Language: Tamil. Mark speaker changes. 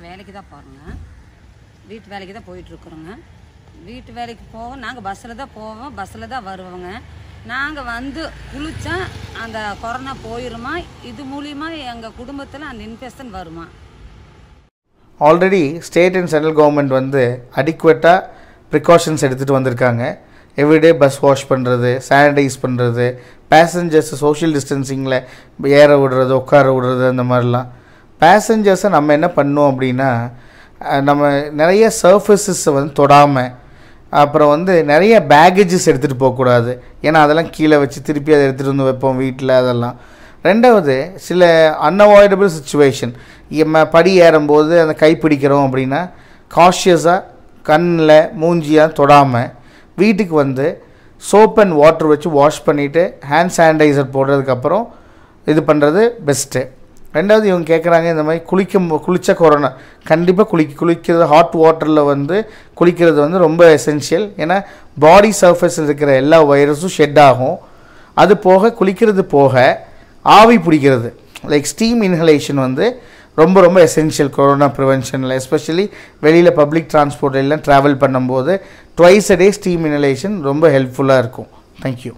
Speaker 1: நாங்கள் வேலைக்கு தான் போகிறோங்க வீட்டு வேலைக்கு தான் போயிட்டுருக்குறோங்க வீட்டு வேலைக்கு போவோம் நாங்கள் பஸ்ஸில் தான் போவோம் பஸ்ஸில் தான் வருவோங்க நாங்கள் வந்து குளித்தா அந்த கொரோனா போயிருமா இது மூலியமாக எங்கள் குடும்பத்தில் அந்த இன்ஃபெக்ஷன் வருமா
Speaker 2: already state and central government வந்து அடிக்குவேட்டாக ப்ரிகாஷன்ஸ் எடுத்துகிட்டு வந்திருக்காங்க எவ்ரிடே பஸ் வாஷ் பண்ணுறது சானிடைஸ் பண்ணுறது பேசஞ்சர்ஸ் சோஷியல் டிஸ்டன்சிங்கில் ஏற விடுறது உட்கார விடுறது அந்த மாதிரிலாம் பேசஞ்சர்ஸை நம்ம என்ன பண்ணோம் அப்படின்னா நம்ம நிறைய சர்ஃபஸஸை வந்து தொடாமல் அப்புறம் வந்து நிறைய பேகேஜஸ் எடுத்துகிட்டு போகக்கூடாது ஏன்னா அதெல்லாம் கீழே வச்சு திருப்பி அதை எடுத்துகிட்டு வந்து வைப்போம் வீட்டில் அதெல்லாம் ரெண்டாவது சில அன்அவாய்டபிள் சுச்சுவேஷன் நம்ம படி ஏறும்போது அந்த கை பிடிக்கிறோம் அப்படின்னா காஷியஸாக கண்ணில் மூஞ்சியாக தொடாமல் வீட்டுக்கு வந்து சோப் அண்ட் வாட்டர் வச்சு வாஷ் பண்ணிவிட்டு ஹேண்ட் சானிடைசர் போடுறதுக்கப்புறம் இது பண்ணுறது பெஸ்ட்டு ரெண்டாவது இவங்க கேட்குறாங்க இந்த மாதிரி குளிக்கும் குளித்த கொரோனா கண்டிப்பாக குளி குளிக்கிறது ஹாட் வாட்டரில் வந்து குளிக்கிறது வந்து ரொம்ப எசென்ஷியல் ஏன்னா பாடி சர்ஃபஸில் இருக்கிற எல்லா வைரஸும் ஷெட் ஆகும் அது போக குளிக்கிறது போக ஆவி பிடிக்கிறது லைக் ஸ்டீம் இன்ஹலேஷன் வந்து ரொம்ப ரொம்ப எசென்ஷியல் கொரோனா ப்ரிவென்ஷனில் எஸ்பெஷலி வெளியில் பப்ளிக் டிரான்ஸ்போர்ட்லாம் ட்ராவல் பண்ணும்போது twice a day steam inhalation ரொம்ப ஹெல்ப்ஃபுல்லாக இருக்கும் தேங்க்யூ